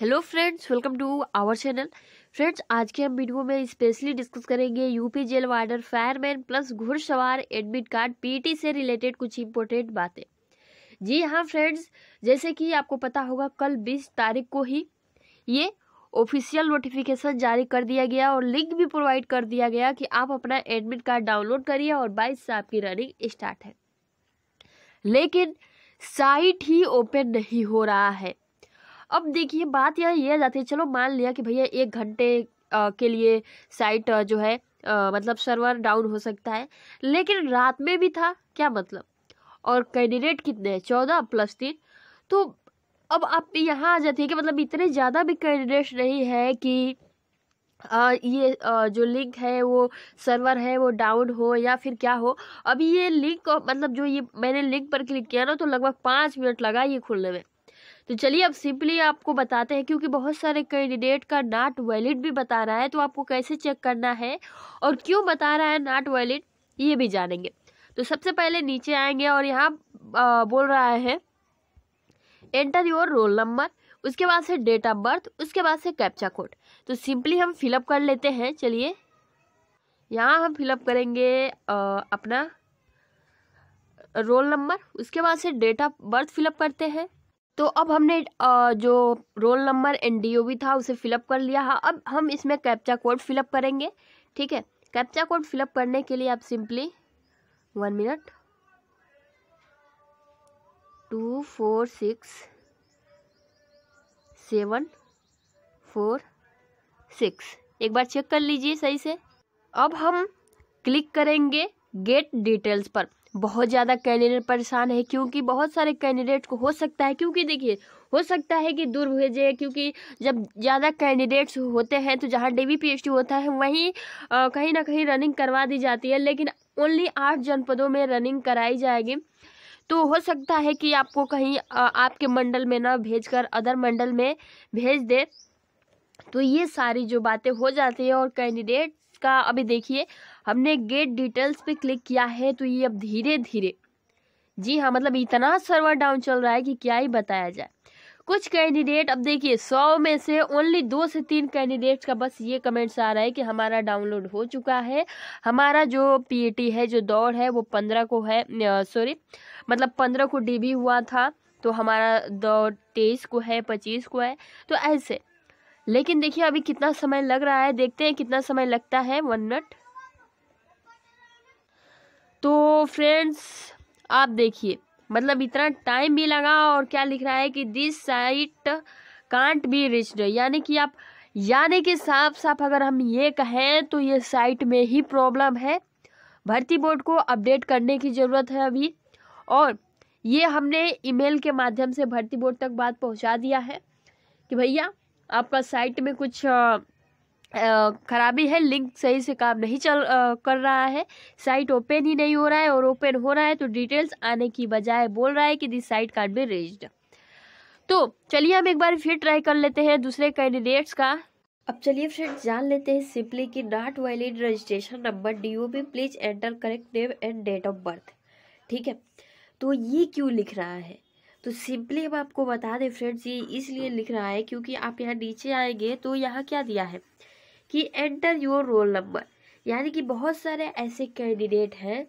hello friends welcome to our channel friends आज के हम वीडियो में स्पेशली डिस्कस करेंगे UP jail warder fireman plus घुड़सवार एडमिट कार्ड पीटी से रिलेटेड कुछ इंपॉर्टेंट बातें जी हाँ फ्रेंड्स जैसे कि आपको पता होगा कल 20 तारीख को ही ये ऑफिशियल नोटिफिकेशन जारी कर दिया गया और लिंक भी प्रोवाइड कर दिया गया कि आप अपना एडमिट कार्ड डाउनलोड करिए और बाईस से आपकी रनिंग स्टार्ट है लेकिन साइट ही ओपन नहीं हो रहा है अब देखिए बात यह यह जाती है चलो मान लिया कि भैया एक घंटे के लिए साइट जो है आ, मतलब सर्वर डाउन हो सकता है लेकिन रात में भी था क्या मतलब और कैंडिडेट कितने हैं चौदह प्लस तीन तो अब आप यहाँ आ जाती है कि मतलब इतने ज़्यादा भी कैंडिडेट्स नहीं है कि आ, ये आ, जो लिंक है वो सर्वर है वो डाउन हो या फिर क्या हो अभी ये लिंक मतलब जो ये मैंने लिंक पर क्लिक किया ना तो लगभग पाँच मिनट लगा ये खुलने में तो चलिए अब सिंपली आपको बताते हैं क्योंकि बहुत सारे कैंडिडेट का नाट वैलिड भी बता रहा है तो आपको कैसे चेक करना है और क्यों बता रहा है नाट वैलिड ये भी जानेंगे तो सबसे पहले नीचे आएंगे और यहाँ बोल रहा है एंटर योर रोल नंबर उसके बाद से डेट ऑफ बर्थ उसके बाद से कैप्चा कोड तो सिंपली हम फिलअप कर लेते हैं चलिए यहाँ हम फिलअप करेंगे आ, अपना रोल नंबर उसके बाद से डेट ऑफ बर्थ फिलअप करते हैं तो अब हमने जो रोल नंबर एन डी था उसे फिलअप कर लिया है हाँ, अब हम इसमें कैप्चा कोड फिलअप करेंगे ठीक है कैप्चा कोड फिलअप करने के लिए आप simply one minute two four six seven four six एक बार चेक कर लीजिए सही से अब हम क्लिक करेंगे गेट डिटेल्स पर बहुत ज़्यादा कैंडिडेट परेशान है क्योंकि बहुत सारे कैंडिडेट को हो सकता है क्योंकि देखिए हो सकता है कि दूर भेजे क्योंकि जब ज़्यादा कैंडिडेट्स होते हैं तो जहाँ डी बी होता है वहीं कहीं ना कहीं रनिंग करवा दी जाती है लेकिन ओनली आठ जनपदों में रनिंग कराई जाएगी तो हो सकता है कि आपको कहीं आपके मंडल में ना भेजकर अदर मंडल में भेज दे तो ये सारी जो बातें हो जाती है और कैंडिडेट इसका अभी देखिए हमने गेट डिटेल्स पे क्लिक किया है तो ये अब धीरे धीरे जी हाँ मतलब इतना सर्वर डाउन चल रहा है कि क्या ही बताया जाए कुछ कैंडिडेट अब देखिए सौ में से ओनली दो से तीन कैंडिडेट्स का बस ये कमेंट्स आ रहा है कि हमारा डाउनलोड हो चुका है हमारा जो पी e है जो दौड़ है वो पंद्रह को है सॉरी मतलब पंद्रह को डीबी हुआ था तो हमारा दौड़ तेईस को है पच्चीस को है तो ऐसे लेकिन देखिए अभी कितना समय लग रहा है देखते हैं कितना समय लगता है वन मिनट तो फ्रेंड्स आप देखिए मतलब इतना टाइम भी लगा और क्या लिख रहा है कि this site can't be reached यानी कि आप यानी कि साफ साफ अगर हम ये कहें तो ये साइट में ही प्रॉब्लम है भर्ती बोर्ड को अपडेट करने की ज़रूरत है अभी और ये हमने ईमेल के माध्यम से भर्ती बोर्ड तक बात पहुंचा दिया है कि भैया आपका साइट में कुछ खराबी है लिंक सही से काम नहीं चल आ, कर रहा है साइट ओपन ही नहीं हो रहा है और ओपन हो रहा है तो डिटेल्स आने की बजाय बोल रहा है कि this site can't be reached तो चलिए हम एक बार फिर ट्राई कर लेते हैं दूसरे कैंडिडेट्स का अब चलिए फ्रेंड्स जान लेते हैं सिंपली कि not valid registration number D O B please enter correct name and date of birth ठीक है तो ये क्यों लिख रहा है तो सिंपली हम आपको बता दें फ्रेंड्स ये इसलिए लिख रहा है क्योंकि आप यहाँ नीचे आएंगे तो यहाँ क्या दिया है कि एंटर योर रोल नंबर यानी कि बहुत सारे ऐसे कैंडिडेट हैं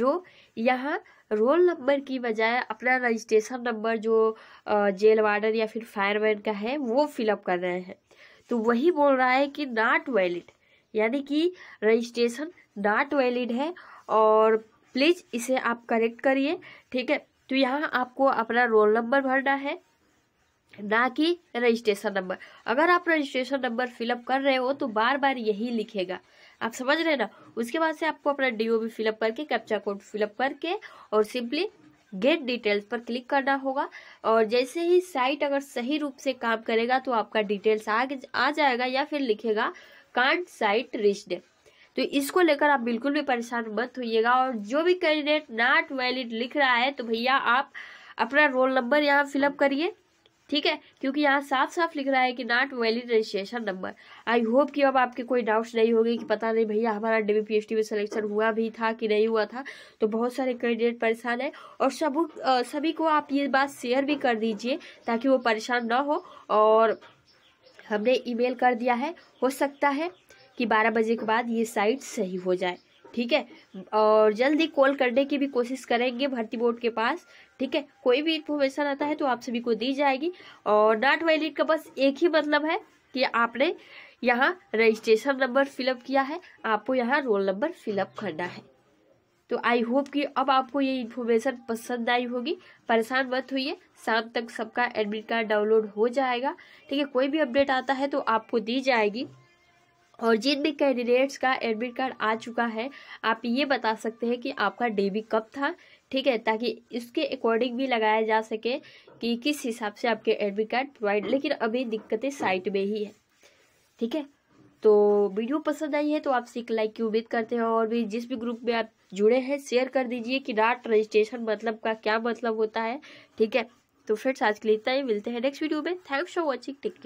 जो यहाँ रोल नंबर की बजाय अपना रजिस्ट्रेशन नंबर जो जेल वार्डन या फिर फायरमैन का है वो फिलअप कर रहे हैं तो वही बोल रहा है कि नॉट वैलिड यानी कि रजिस्ट्रेशन नॉट वैलिड है और प्लीज़ इसे आप करेक्ट करिए ठीक है तो यहाँ आपको अपना रोल नंबर भरना है ना कि रजिस्ट्रेशन नंबर अगर आप रजिस्ट्रेशन नंबर फिलअप कर रहे हो तो बार बार यही लिखेगा आप समझ रहे ना उसके बाद से आपको अपना डी ओ बी फिलअप करके कैप्चा कोड फिलअप करके और सिंपली गेट डिटेल्स पर क्लिक करना होगा और जैसे ही साइट अगर सही रूप से काम करेगा तो आपका डिटेल्स आ, जाएगा या फिर लिखेगा कांट साइट रिस्ट तो इसको लेकर आप बिल्कुल भी परेशान मत होइएगा और जो भी कैंडिडेट नॉट वैलिड लिख रहा है तो भैया आप अपना रोल नंबर यहाँ फिलअप करिए ठीक है क्योंकि यहाँ साफ साफ लिख रहा है कि not valid registration number I hope कि अब आपके कोई डाउट्स नहीं होंगे कि पता नहीं भैया हमारा डी पी एस टी में सिलेक्शन हुआ भी था कि नहीं हुआ था तो बहुत सारे कैंडिडेट परेशान है और सब सभी को आप ये बात शेयर भी कर दीजिए ताकि वो परेशान ना हो और हमने ईमेल कर दिया है हो सकता है कि 12 बजे के बाद ये साइट सही हो जाए ठीक है और जल्दी कॉल करने की भी कोशिश करेंगे भर्ती बोर्ड के पास ठीक है कोई भी इन्फॉर्मेशन आता है तो आप सभी को दी जाएगी और नॉट वैलिड का बस एक ही मतलब है कि आपने यहाँ रजिस्ट्रेशन नंबर फिलअप किया है आपको यहाँ रोल नंबर फिलअप करना है तो आई होप कि अब आपको ये इन्फॉर्मेशन पसंद आई होगी परेशान मत होइए शाम तक सबका एडमिट कार्ड डाउनलोड हो जाएगा ठीक है कोई भी अपडेट आता है तो आपको दी जाएगी और जिन भी कैंडिडेट्स का एडमिट कार्ड आ चुका है आप ये बता सकते हैं कि आपका डे भी कब था ठीक है ताकि इसके अकॉर्डिंग भी लगाया जा सके कि किस हिसाब से आपके एडमिट कार्ड प्रोवाइड लेकिन अभी दिक्कतें साइट में ही है ठीक है तो वीडियो पसंद आई है तो आपसे एक लाइक की उम्मीद करते हैं और भी जिस भी ग्रुप में आप जुड़े हैं शेयर कर दीजिए कि डाट रजिस्ट्रेशन मतलब का क्या मतलब होता है ठीक है तो फ्रेंड्स आज के लिए इतना ही मिलते हैं नेक्स्ट वीडियो में थैंक्स फॉर वॉचिंग टिक